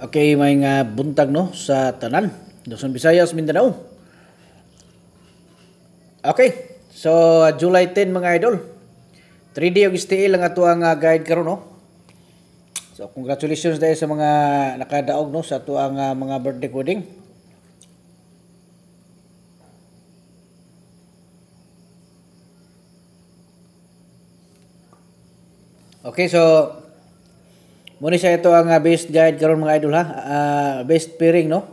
Okay, may nga buntag no sa tanan. Luzon, Visayas, Mindanao. Okay. So, uh, July 10 mga idol. 3D og STL ang ato ang uh, guide karon no. So, congratulations dahil sa mga nakadaog no sa ato ang uh, mga birthday coding. Okay, so Muna siya ito ang uh, best guide karon mga idol ha. Uh, best pairing no.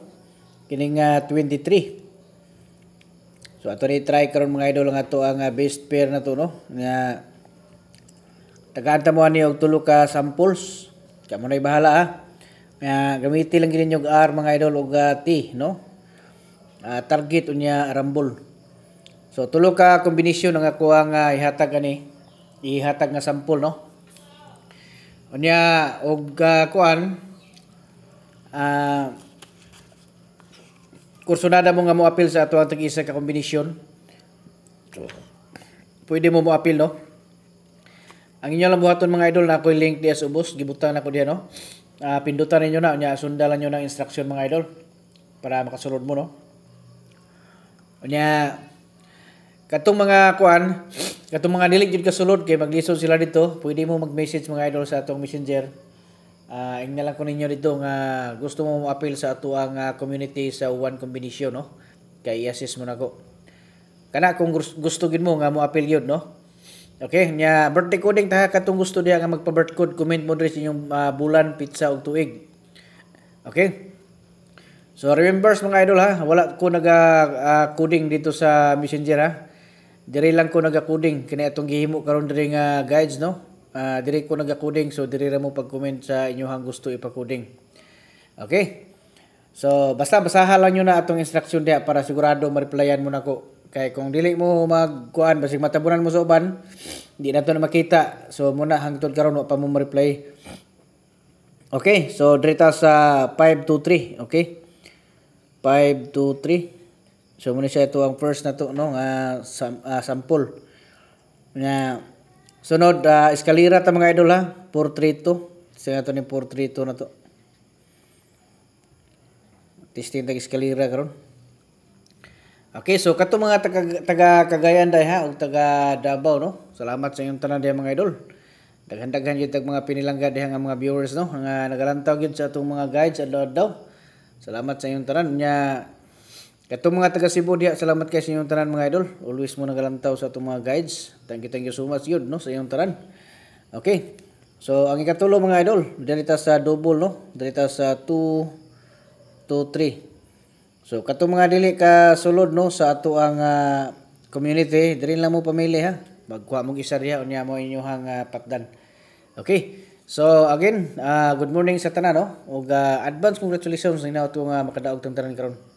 Kining uh, ah, 23. So ato ni try karon mga idol nga ato ang uh, best pair na to no. Nga tagaanta mo ani og tulo ka samples. Kamo na bahala ha. Nga gamitin lang gid og R mga idol og uh, T no. Uh, target unya rambol. So tulo ka kombinasyon nga ako ang ihatag ani. Ihatag nga sample no. Unya og uh, kuan uh, kursunada mo nga mo apil sa ato ang tag-isa ka kombinasyon. Pwede mo mo apil no. Ang inyo lang buhaton mga idol na ako'y link di ubos, gibutan ako diyan no. Uh, pindutan ninyo na, unya sundalan nyo ng instruction mga idol para makasunod mo no. Unya katong mga kuan Katong mga dili gyud kasulod kay maglisod sila dito, pwede mo mag-message mga idol sa atong Messenger. Uh, ah, ingna lang ko ninyo dito nga gusto mo mo-appeal sa ato ang uh, community sa one combination no. Kay i-assist mo na ko. Kana kung gusto gid mo nga mo-appeal yun no. Okay, nya birthday coding taha katong gusto diya nga magpa-birth code, comment mo diri sa inyong uh, bulan, pizza ug tuig. Okay? So remember mga idol ha, wala ko naga uh, coding dito sa Messenger ha. Diri lang ko nagakuding kini atong gihimo karon diri nga guides no. Uh, diri ko nagakuding so diri ra mo pag-comment sa inyong gusto ipakuding. Okay? So basta basaha lang niyo na atong instruction diha para sigurado ma-replyan mo nako. Kay kung dili mo magkuan basig matabunan mo sa uban, di na to na makita. So muna hangtod karon wa pa mo ma-reply. Okay, so diri ta sa 523, okay? 523 So muna siya ito ang first na to no nga sam, uh, sample. Nga sunod uh, ah, eskalera ta mga idol ha, portrito. Sa ato ni portrito na to. Testing ang eskalera karon. Okay, so kato mga taga, taga Cagayan day ha ug taga Davao no. Salamat sa inyong tanan day mga idol. Daghan-daghan gyud tag mga pinilangga day nga mga viewers no, nga nagalantaw gyud sa atong mga guides adlaw daw. Salamat sa inyong tanan nya Katong mga taga Cebu diha, salamat kay sa inyong tanan mga idol. Always mo nagalantaw sa atong mga guides. Thank you, thank you so much yun, no, sa inyong tanan. Okay. So, ang ikatulo mga idol, dali ta sa double, no? Dali ta sa 2, 3. So, katong mga dili ka sulod, no, sa ato ang uh, community, dali lang mo pamili, ha? Magkuha mong isa diha, unya mo inyong uh, patdan. Okay. So again, uh, good morning sa tanan no. Og uh, advance congratulations na to nga uh, makadaog tang tanan karon.